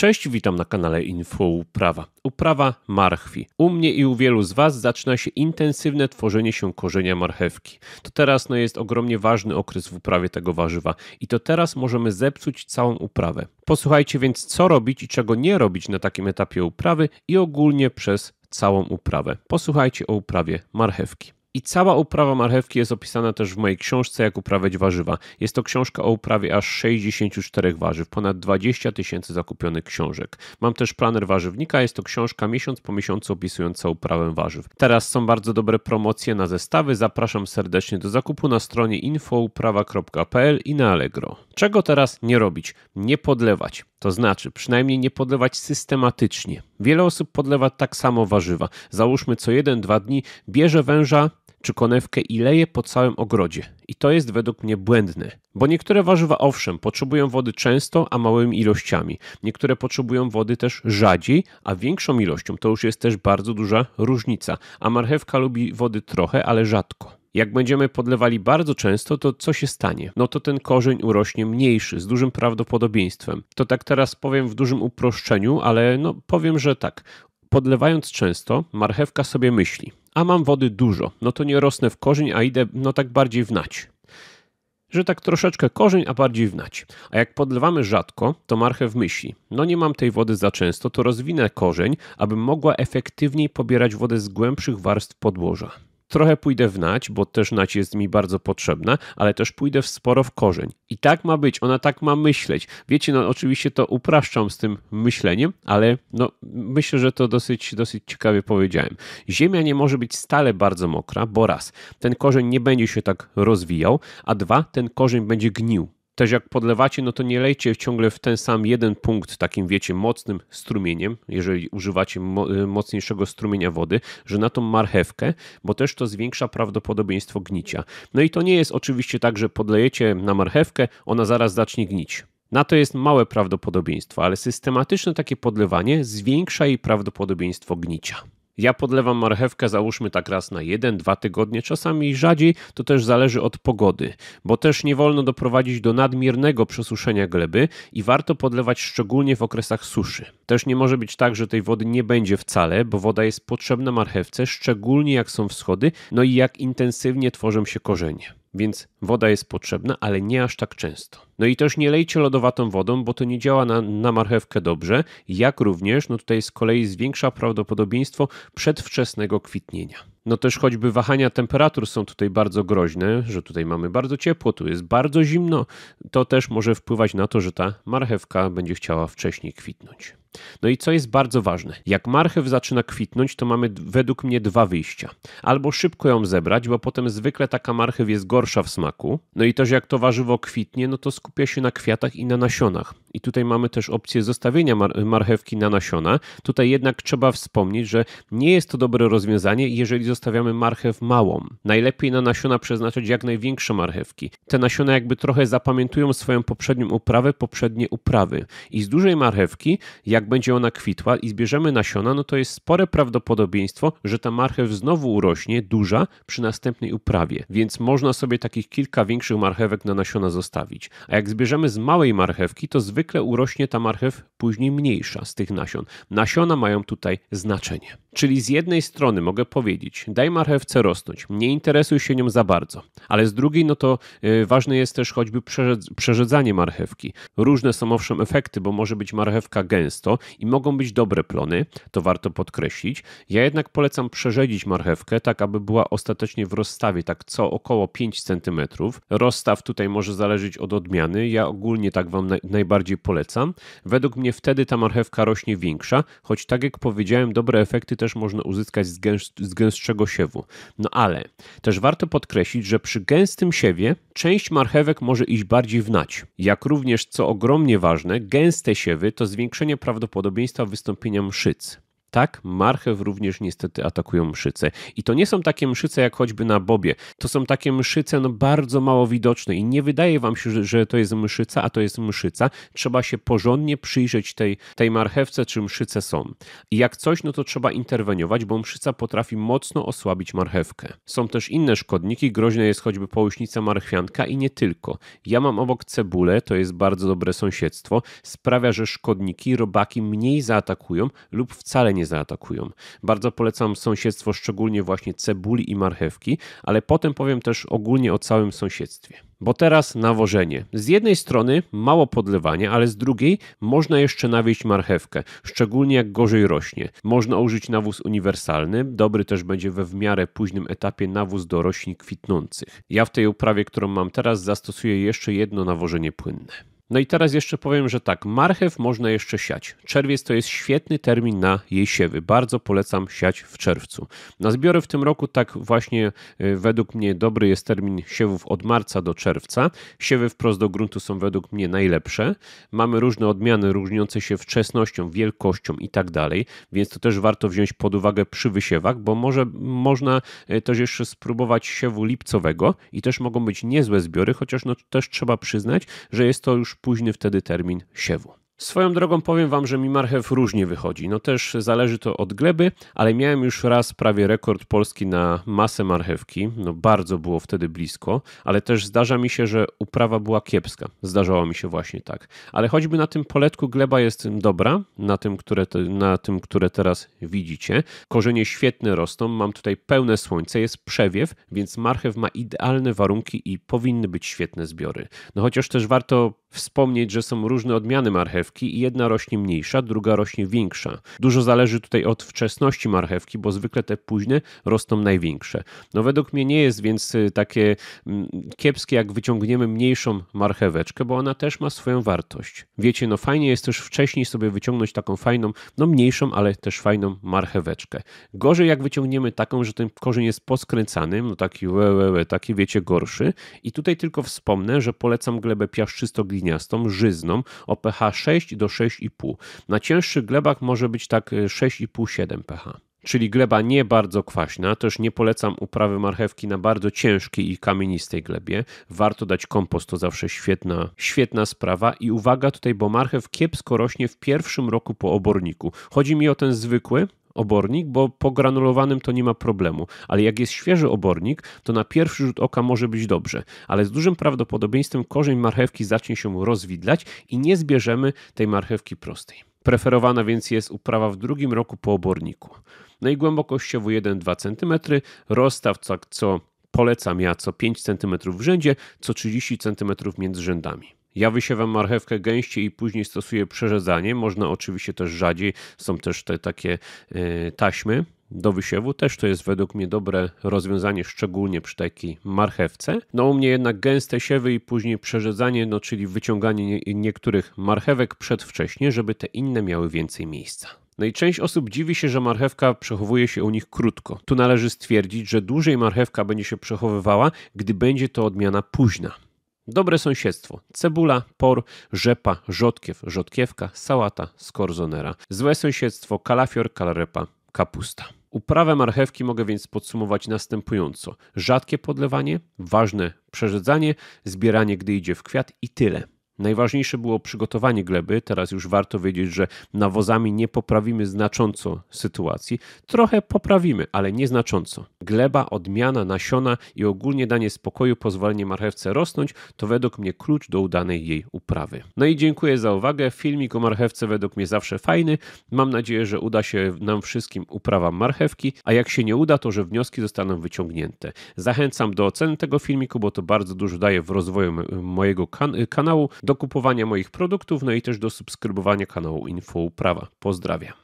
Cześć, witam na kanale Info Uprawa. Uprawa marchwi. U mnie i u wielu z Was zaczyna się intensywne tworzenie się korzenia marchewki. To teraz no, jest ogromnie ważny okres w uprawie tego warzywa i to teraz możemy zepsuć całą uprawę. Posłuchajcie więc, co robić i czego nie robić na takim etapie uprawy i ogólnie przez całą uprawę. Posłuchajcie o uprawie marchewki. I cała uprawa marchewki jest opisana też w mojej książce, jak uprawiać warzywa. Jest to książka o uprawie aż 64 warzyw, ponad 20 tysięcy zakupionych książek. Mam też planer warzywnika, jest to książka miesiąc po miesiącu opisująca uprawę warzyw. Teraz są bardzo dobre promocje na zestawy, zapraszam serdecznie do zakupu na stronie infouprawa.pl i na Allegro. Czego teraz nie robić? Nie podlewać. To znaczy, przynajmniej nie podlewać systematycznie. Wiele osób podlewa tak samo warzywa. Załóżmy co 1-2 dni bierze węża, czy konewkę i leje po całym ogrodzie. I to jest według mnie błędne, bo niektóre warzywa owszem potrzebują wody często, a małymi ilościami. Niektóre potrzebują wody też rzadziej, a większą ilością. To już jest też bardzo duża różnica. A marchewka lubi wody trochę, ale rzadko. Jak będziemy podlewali bardzo często, to co się stanie? No to ten korzeń urośnie mniejszy, z dużym prawdopodobieństwem. To tak teraz powiem w dużym uproszczeniu, ale no powiem, że tak. Podlewając często, marchewka sobie myśli, a mam wody dużo, no to nie rosnę w korzeń, a idę no tak bardziej w Że tak troszeczkę korzeń, a bardziej w A jak podlewamy rzadko, to marchew myśli, no nie mam tej wody za często, to rozwinę korzeń, aby mogła efektywniej pobierać wodę z głębszych warstw podłoża trochę pójdę w nać, bo też nać jest mi bardzo potrzebna, ale też pójdę w sporo w korzeń. I tak ma być, ona tak ma myśleć. Wiecie, no oczywiście to upraszczam z tym myśleniem, ale no, myślę, że to dosyć, dosyć ciekawie powiedziałem. Ziemia nie może być stale bardzo mokra, bo raz, ten korzeń nie będzie się tak rozwijał, a dwa, ten korzeń będzie gnił też jak podlewacie, no to nie lejcie ciągle w ten sam jeden punkt takim, wiecie, mocnym strumieniem, jeżeli używacie y, mocniejszego strumienia wody, że na tą marchewkę, bo też to zwiększa prawdopodobieństwo gnicia. No i to nie jest oczywiście tak, że podlejecie na marchewkę, ona zaraz zacznie gnić. Na to jest małe prawdopodobieństwo, ale systematyczne takie podlewanie zwiększa jej prawdopodobieństwo gnicia. Ja podlewam marchewkę, załóżmy tak raz na jeden, dwa tygodnie, czasami rzadziej, to też zależy od pogody, bo też nie wolno doprowadzić do nadmiernego przesuszenia gleby i warto podlewać szczególnie w okresach suszy. Też nie może być tak, że tej wody nie będzie wcale, bo woda jest potrzebna marchewce, szczególnie jak są wschody, no i jak intensywnie tworzą się korzenie. Więc woda jest potrzebna, ale nie aż tak często. No i też nie lejcie lodowatą wodą, bo to nie działa na, na marchewkę dobrze, jak również, no tutaj z kolei zwiększa prawdopodobieństwo przedwczesnego kwitnienia. No też choćby wahania temperatur są tutaj bardzo groźne, że tutaj mamy bardzo ciepło, tu jest bardzo zimno, to też może wpływać na to, że ta marchewka będzie chciała wcześniej kwitnąć. No i co jest bardzo ważne, jak marchew zaczyna kwitnąć, to mamy według mnie dwa wyjścia. Albo szybko ją zebrać, bo potem zwykle taka marchew jest gorsza w smaku. No i też jak to warzywo kwitnie, no to skupia się na kwiatach i na nasionach. I tutaj mamy też opcję zostawienia marchewki na nasiona. Tutaj jednak trzeba wspomnieć, że nie jest to dobre rozwiązanie, jeżeli zostawiamy marchew małą. Najlepiej na nasiona przeznaczyć jak największe marchewki. Te nasiona jakby trochę zapamiętują swoją poprzednią uprawę, poprzednie uprawy. I z dużej marchewki, jak będzie ona kwitła i zbierzemy nasiona, no to jest spore prawdopodobieństwo, że ta marchew znowu urośnie, duża, przy następnej uprawie. Więc można sobie takich kilka większych marchewek na nasiona zostawić. A jak zbierzemy z małej marchewki, to zwykle urośnie ta marchew później mniejsza z tych nasion. Nasiona mają tutaj znaczenie. Czyli z jednej strony mogę powiedzieć, daj marchewce rosnąć, nie interesuj się nią za bardzo, ale z drugiej no to y, ważne jest też choćby przerzedzanie marchewki. Różne są owszem efekty, bo może być marchewka gęsto i mogą być dobre plony, to warto podkreślić. Ja jednak polecam przerzedzić marchewkę tak, aby była ostatecznie w rozstawie, tak co około 5 cm. Rozstaw tutaj może zależeć od odmiany ja ogólnie tak Wam najbardziej polecam. Według mnie wtedy ta marchewka rośnie większa, choć tak jak powiedziałem, dobre efekty też można uzyskać z, gęst, z gęstszego siewu. No ale też warto podkreślić, że przy gęstym siewie część marchewek może iść bardziej w nać. Jak również, co ogromnie ważne, gęste siewy to zwiększenie prawdopodobieństwa wystąpienia mszyc. Tak, marchew również niestety atakują mszyce. I to nie są takie mszyce jak choćby na bobie. To są takie mszyce no, bardzo mało widoczne i nie wydaje wam się, że to jest mszyca, a to jest mszyca. Trzeba się porządnie przyjrzeć tej, tej marchewce, czy mszyce są. I jak coś, no to trzeba interweniować, bo mszyca potrafi mocno osłabić marchewkę. Są też inne szkodniki, groźne jest choćby połośnica marchwianka i nie tylko. Ja mam obok cebulę, to jest bardzo dobre sąsiedztwo. Sprawia, że szkodniki, robaki mniej zaatakują lub wcale nie nie zaatakują. Bardzo polecam sąsiedztwo, szczególnie właśnie cebuli i marchewki, ale potem powiem też ogólnie o całym sąsiedztwie. Bo teraz nawożenie. Z jednej strony mało podlewania, ale z drugiej można jeszcze nawieść marchewkę, szczególnie jak gorzej rośnie. Można użyć nawóz uniwersalny, dobry też będzie we w miarę późnym etapie nawóz do roślin kwitnących. Ja w tej uprawie, którą mam teraz, zastosuję jeszcze jedno nawożenie płynne. No i teraz jeszcze powiem, że tak, marchew można jeszcze siać. Czerwiec to jest świetny termin na jej siewy. Bardzo polecam siać w czerwcu. Na zbiory w tym roku tak właśnie e, według mnie dobry jest termin siewów od marca do czerwca. Siewy wprost do gruntu są według mnie najlepsze. Mamy różne odmiany różniące się wczesnością, wielkością i tak dalej, więc to też warto wziąć pod uwagę przy wysiewach, bo może można e, też jeszcze spróbować siewu lipcowego i też mogą być niezłe zbiory, chociaż no też trzeba przyznać, że jest to już późny wtedy termin siewu. Swoją drogą powiem Wam, że mi marchew różnie wychodzi. No też zależy to od gleby, ale miałem już raz prawie rekord Polski na masę marchewki. No bardzo było wtedy blisko, ale też zdarza mi się, że uprawa była kiepska. Zdarzało mi się właśnie tak. Ale choćby na tym poletku gleba jest dobra, na tym, które, te, na tym, które teraz widzicie. Korzenie świetne rosną, mam tutaj pełne słońce, jest przewiew, więc marchew ma idealne warunki i powinny być świetne zbiory. No chociaż też warto wspomnieć, że są różne odmiany marchewki i jedna rośnie mniejsza, druga rośnie większa. Dużo zależy tutaj od wczesności marchewki, bo zwykle te późne rosną największe. No według mnie nie jest więc y, takie mm, kiepskie, jak wyciągniemy mniejszą marcheweczkę, bo ona też ma swoją wartość. Wiecie, no fajnie jest też wcześniej sobie wyciągnąć taką fajną, no mniejszą, ale też fajną marcheweczkę. Gorzej jak wyciągniemy taką, że ten korzeń jest poskręcany, no taki łe, łe, łe, taki wiecie gorszy. I tutaj tylko wspomnę, że polecam glebę piaszczysto gliniastą, żyzną o pH 6 do 6,5. Na cięższych glebach może być tak 6,5-7 e, pH czyli gleba nie bardzo kwaśna. Też nie polecam uprawy marchewki na bardzo ciężkiej i kamienistej glebie. Warto dać kompost, to zawsze świetna, świetna sprawa. I uwaga tutaj, bo marchew kiepsko rośnie w pierwszym roku po oborniku. Chodzi mi o ten zwykły, obornik, bo po granulowanym to nie ma problemu. Ale jak jest świeży obornik, to na pierwszy rzut oka może być dobrze, ale z dużym prawdopodobieństwem korzeń marchewki zacznie się rozwidlać i nie zbierzemy tej marchewki prostej. Preferowana więc jest uprawa w drugim roku po oborniku. No i głębokość 1-2 cm, rozstaw co co polecam ja co 5 cm w rzędzie, co 30 cm między rzędami. Ja wysiewam marchewkę gęściej i później stosuję przerzedzanie. Można oczywiście też rzadziej. Są też te takie e, taśmy do wysiewu. Też to jest według mnie dobre rozwiązanie, szczególnie przy takiej marchewce. No u mnie jednak gęste siewy i później przerzedzanie, no czyli wyciąganie niektórych marchewek przedwcześnie, żeby te inne miały więcej miejsca. No i część osób dziwi się, że marchewka przechowuje się u nich krótko. Tu należy stwierdzić, że dłużej marchewka będzie się przechowywała, gdy będzie to odmiana późna. Dobre sąsiedztwo. Cebula, por, rzepa, rzodkiew, rzodkiewka, sałata, skorzonera. Złe sąsiedztwo, kalafior, kalarepa, kapusta. Uprawę marchewki mogę więc podsumować następująco. Rzadkie podlewanie, ważne przerzedzanie, zbieranie gdy idzie w kwiat i tyle. Najważniejsze było przygotowanie gleby. Teraz już warto wiedzieć, że nawozami nie poprawimy znacząco sytuacji. Trochę poprawimy, ale nie znacząco. Gleba, odmiana, nasiona i ogólnie danie spokoju, pozwolenie marchewce rosnąć to według mnie klucz do udanej jej uprawy. No i dziękuję za uwagę. Filmik o marchewce według mnie zawsze fajny. Mam nadzieję, że uda się nam wszystkim uprawa marchewki, a jak się nie uda, to że wnioski zostaną wyciągnięte. Zachęcam do oceny tego filmiku, bo to bardzo dużo daje w rozwoju mojego kan kanału do kupowania moich produktów, no i też do subskrybowania kanału Info Prawa. Pozdrawiam.